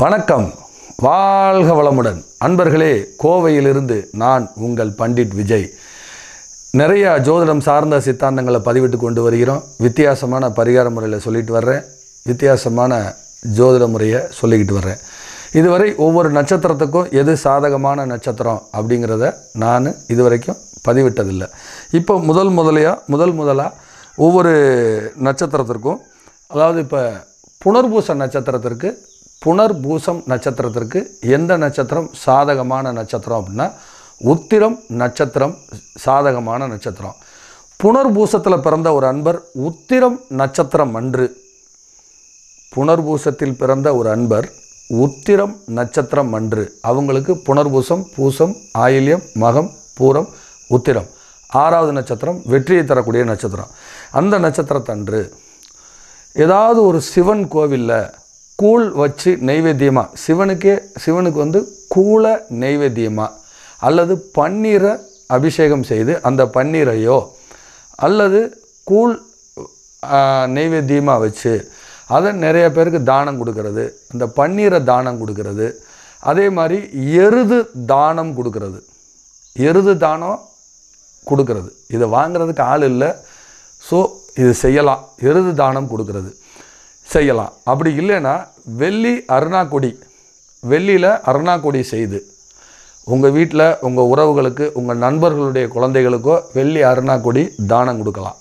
வணக்கம் வாழ்க வளமுடன் அன்பர்களே கோவையிலிருந்து நான் உங்கள் பண்டிட் விஜய் நிறையா ஜோதிடம் சார்ந்த சித்தாந்தங்களை பதிவிட்டு கொண்டு வருகிறோம் வித்தியாசமான பரிகார முறையில் சொல்லிட்டு வர்றேன் வித்தியாசமான ஜோதிட முறையை சொல்லிக்கிட்டு வர்றேன் இதுவரை ஒவ்வொரு நட்சத்திரத்துக்கும் எது சாதகமான நட்சத்திரம் அப்படிங்கிறத நான் இதுவரைக்கும் பதிவிட்டதில்லை இப்போ முதல் முதலையாக முதல் முதலாக ஒவ்வொரு நட்சத்திரத்திற்கும் அதாவது இப்போ புனர்பூச நட்சத்திரத்திற்கு புனர்பூசம் நட்சத்திரத்திற்கு எந்த நட்சத்திரம் சாதகமான நட்சத்திரம் அப்படின்னா உத்திரம் நட்சத்திரம் சாதகமான நட்சத்திரம் புனர்பூசத்தில் பிறந்த ஒரு அன்பர் உத்திரம் நட்சத்திரம் அன்று புனர்பூசத்தில் பிறந்த ஒரு அன்பர் உத்திரம் நட்சத்திரம் அன்று அவங்களுக்கு புனர்பூசம் பூசம் ஆயில்யம் மகம் பூரம் உத்திரம் ஆறாவது நட்சத்திரம் வெற்றியை தரக்கூடிய நட்சத்திரம் அந்த நட்சத்திரத்தன்று ஏதாவது ஒரு சிவன் கோவிலில் கூழ் வச்சு நைவேத்தியமாக சிவனுக்கே சிவனுக்கு வந்து கூளை நைவேத்தியமாக அல்லது பன்னீரை அபிஷேகம் செய்து அந்த பன்னீரையோ அல்லது கூழ் நைவேத்தியமாக வச்சு அதை நிறைய பேருக்கு தானம் கொடுக்கறது அந்த பன்னீரை தானம் கொடுக்கறது அதே மாதிரி எருது தானம் கொடுக்கறது எருது தானம் கொடுக்கறது இதை வாங்கிறதுக்கு ஆள் இல்லை ஸோ இது செய்யலாம் எருது தானம் கொடுக்கறது செய்யலாம் அப்படி இல்லைன்னா வெள்ளி அருணாக்கொடி வெள்ளியில் அருணாக்கொடி செய்து உங்கள் வீட்டில் உங்கள் உறவுகளுக்கு உங்கள் நண்பர்களுடைய குழந்தைகளுக்கோ வெள்ளி அருணாக்கொடி தானம் கொடுக்கலாம்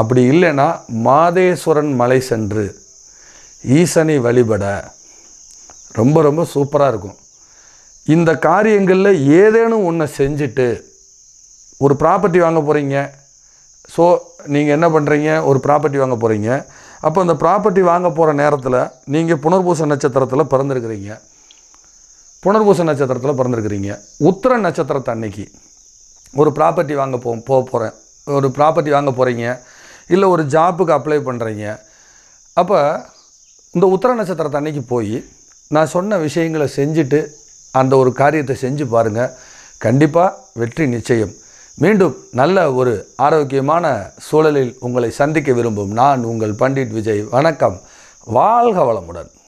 அப்படி இல்லைன்னா மாதேஸ்வரன் மலை சென்று ஈசனை வழிபட ரொம்ப ரொம்ப சூப்பராக இருக்கும் இந்த காரியங்களில் ஏதேனும் ஒன்று செஞ்சுட்டு ஒரு ப்ராப்பர்ட்டி வாங்க போகிறீங்க ஸோ நீங்கள் என்ன பண்ணுறீங்க ஒரு ப்ராப்பர்ட்டி வாங்க போகிறீங்க அப்போ அந்த ப்ராப்பர்ட்டி வாங்க போகிற நேரத்தில் நீங்கள் புனர்பூச நட்சத்திரத்தில் பிறந்திருக்கிறீங்க புனர்பூச நட்சத்திரத்தில் பிறந்திருக்கிறீங்க உத்திர நட்சத்திரத்தை அன்னைக்கு ஒரு ப்ராப்பர்ட்டி வாங்க போ போக போகிறேன் ஒரு ப்ராப்பர்ட்டி வாங்க போகிறீங்க இல்லை ஒரு ஜாப்புக்கு அப்ளை பண்ணுறீங்க அப்போ இந்த உத்திர நட்சத்திரத்தை அன்னைக்கு போய் நான் சொன்ன விஷயங்களை செஞ்சுட்டு அந்த ஒரு காரியத்தை செஞ்சு பாருங்கள் கண்டிப்பாக வெற்றி நிச்சயம் மீண்டும் நல்ல ஒரு ஆரோக்கியமான சூழலில் உங்களை சந்திக்க விரும்பும் நான் உங்கள் பண்டிட் விஜய் வணக்கம் வாழ்க வளமுடன்